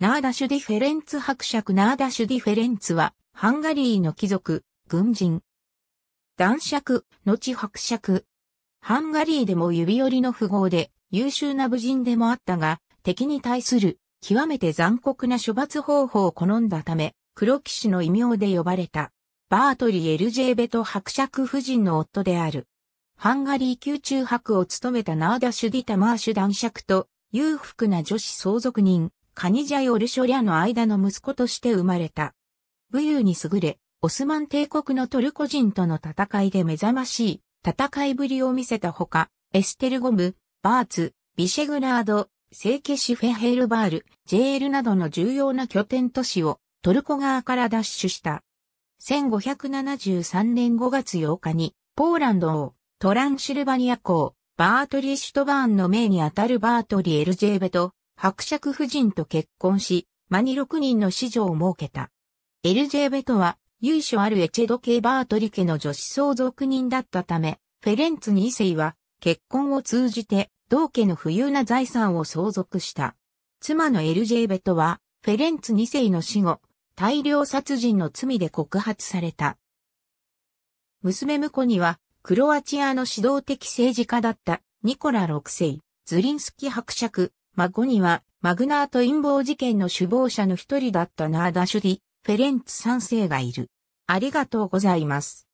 ナーダシュディフェレンツ伯爵ナーダシュディフェレンツは、ハンガリーの貴族、軍人。男爵、後伯爵。ハンガリーでも指折りの富豪で、優秀な武人でもあったが、敵に対する、極めて残酷な処罰方法を好んだため、黒騎士の異名で呼ばれた。バートリエルジェーベト伯爵夫人の夫である。ハンガリー宮中伯を務めたナーダシュディタマーシュ男爵と、裕福な女子相続人、カニジャヨルショリャの間の息子として生まれた。武勇に優れ、オスマン帝国のトルコ人との戦いで目覚ましい戦いぶりを見せたほか、エステルゴム、バーツ、ビシェグラード、聖ケシフェヘルバール、ジェールなどの重要な拠点都市をトルコ側から奪取した。1573年5月8日に、ポーランドをトランシルバニア港、バートリシュトバーンの命にあたるバートリエルジェーベと伯爵夫人と結婚し、マニ6人の子女を設けた。エルジェーベトは、由緒あるエチェド系バートリ家の女子相続人だったため、フェレンツ2世は、結婚を通じて、同家の富裕な財産を相続した。妻のエルジェーベトは、フェレンツ2世の死後、大量殺人の罪で告発された。娘婿には、クロアチアの指導的政治家だったニコラ6世、ズリンスキ伯爵、孫には、マグナート陰謀事件の首謀者の一人だったナーダシュディ・フェレンツ3世がいる。ありがとうございます。